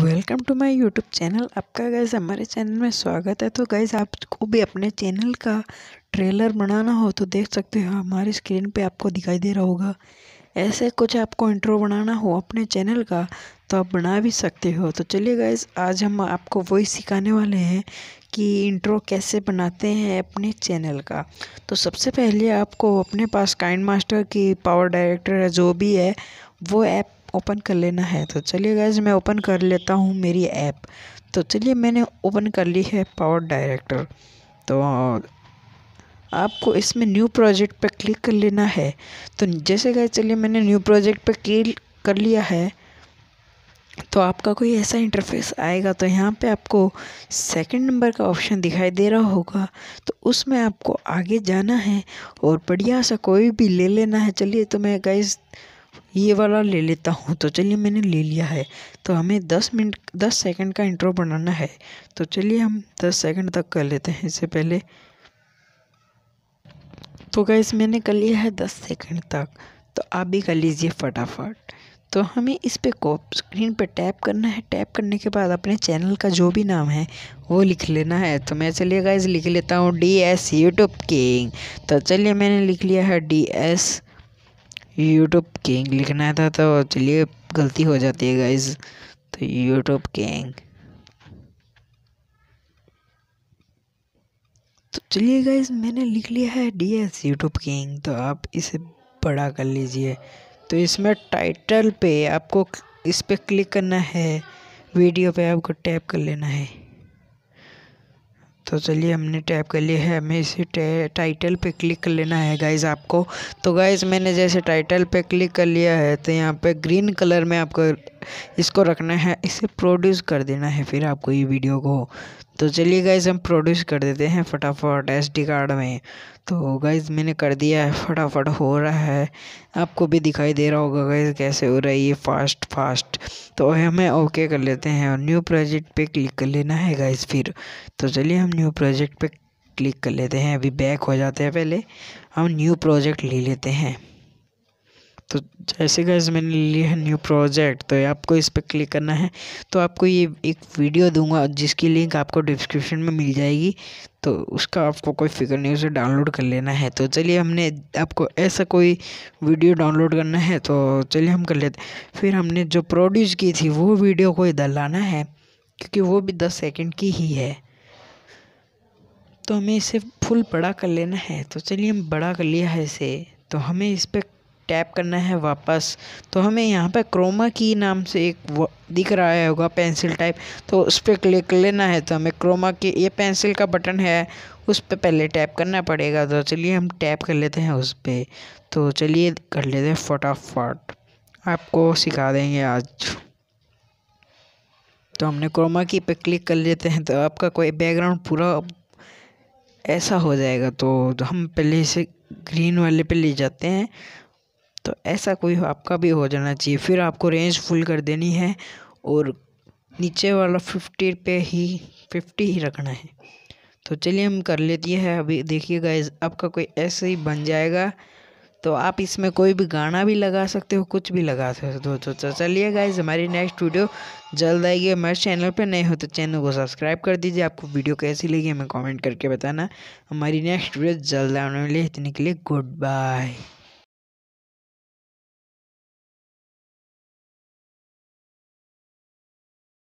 welcome to my YouTube channel आपका guys हमारे channel में स्वागत है तो गाइज़ आपको भी अपने चैनल का ट्रेलर बनाना हो तो देख सकते हो हमारी स्क्रीन पे आपको दिखाई दे रहा होगा ऐसे कुछ आपको इंट्रो बनाना हो अपने चैनल का तो आप बना भी सकते हो तो चलिए गाइज़ आज हम आपको वही सिखाने वाले हैं कि इंट्रो कैसे बनाते हैं अपने चैनल का तो सबसे पहले आपको अपने पास काइंड मास्टर की पावर डायरेक्टर है जो भी है वो ऐप ओपन कर लेना है तो चलिए गैज मैं ओपन कर लेता हूँ मेरी ऐप तो चलिए मैंने ओपन कर ली है पावर डायरेक्टर तो आपको इसमें न्यू प्रोजेक्ट पर क्लिक कर लेना है तो जैसे गए चलिए मैंने न्यू प्रोजेक्ट पर क्लिक कर लिया है तो आपका कोई ऐसा इंटरफेस आएगा तो यहाँ पे आपको सेकंड नंबर का ऑप्शन दिखाई दे रहा होगा तो उसमें आपको आगे जाना है और बढ़िया सा कोई भी ले लेना है चलिए तो मैं गाइज़ ये वाला ले लेता हूँ तो चलिए मैंने ले लिया है तो हमें दस मिनट दस सेकंड का इंट्रो बनाना है तो चलिए हम दस सेकंड तक कर लेते हैं इससे पहले तो गैस मैंने कर लिया है दस सेकंड तक तो आप भी कर लीजिए फटाफट तो हमें इस पे कॉप स्क्रीन पे टैप करना है टैप करने के बाद अपने चैनल का जो भी नाम है वो लिख लेना है तो मैं चलिए गाइज लिख लेता हूँ डी एस यूट्यूब किंग तो चलिए मैंने लिख लिया है डी एस यूट्यूब किंग लिखना था तो चलिए गलती हो जाती है गाइज तो यूट्यूब किंग तो चलिए गाइज मैंने लिख लिया है डी एस यूट्यूब किंग तो आप इसे बड़ा कर लीजिए तो इसमें टाइटल पे आपको इस पर क्लिक करना है वीडियो पे आपको टैप कर लेना है तो चलिए हमने टैप कर लिया है हमें इसे टाइटल पे क्लिक कर लेना है गाइज़ आपको तो गाइज़ मैंने जैसे टाइटल पे क्लिक कर लिया है तो यहाँ पे ग्रीन कलर में आपको इसको रखना है इसे प्रोड्यूस कर देना है फिर आपको ये वीडियो को तो चलिए गाइज हम प्रोड्यूस कर देते हैं फटाफट एस डी कार्ड में तो गाइज मैंने कर दिया है फटाफट हो रहा है आपको भी दिखाई दे रहा होगा गाइज कैसे हो रहा है ये फास्ट फास्ट तो हमें ओके कर लेते हैं और न्यू प्रोजेक्ट पे क्लिक कर लेना है गाइज फिर तो चलिए हम न्यू प्रोजेक्ट पे क्लिक कर लेते हैं अभी बैक हो जाते हैं पहले हम न्यू प्रोजेक्ट ले लेते हैं तो जैसे गैस मैंने लिया है न्यू प्रोजेक्ट तो आपको इस पर क्लिक करना है तो आपको ये एक वीडियो दूंगा जिसकी लिंक आपको डिस्क्रिप्शन में मिल जाएगी तो उसका आपको कोई फिक्र नहीं उसे डाउनलोड कर लेना है तो चलिए हमने आपको ऐसा कोई वीडियो डाउनलोड करना है तो चलिए हम कर लेते फिर हमने जो प्रोड्यूस की थी वो वीडियो को इधर लाना है क्योंकि वो भी दस सेकेंड की ही है तो हमें इसे फुल बड़ा कर लेना है तो चलिए हम बड़ा कर लिया है इसे तो हमें इस पर टैप करना है वापस तो हमें यहाँ पर क्रोमा की नाम से एक दिख रहा है होगा पेंसिल टाइप तो उस पर क्लिक लेना है तो हमें क्रोमा की ये पेंसिल का बटन है उस पर पहले टैप करना पड़ेगा तो चलिए हम टैप कर लेते हैं उस पर तो चलिए कर लेते हैं फटाफट आपको सिखा देंगे आज तो हमने क्रोमा की पे क्लिक कर लेते हैं तो आपका कोई बैकग्राउंड पूरा ऐसा हो जाएगा तो हम पहले इसे ग्रीन वाले पे ले जाते हैं तो ऐसा कोई आपका भी हो जाना चाहिए फिर आपको रेंज फुल कर देनी है और नीचे वाला फिफ्टी पे ही फिफ्टी ही रखना है तो चलिए हम कर लेती है अभी देखिए गाइज आपका कोई ऐसे ही बन जाएगा तो आप इसमें कोई भी गाना भी लगा सकते हो कुछ भी लगा सकते हो तो, तो चलिए गाइज हमारी नेक्स्ट वीडियो जल्द आएगी हमारे चैनल पर नए हो तो चैनल को सब्सक्राइब कर दीजिए आपको वीडियो कैसी लगी हमें कमेंट करके बताना हमारी नेक्स्ट वीडियो जल्द आने वाली है इतने के लिए गुड बाय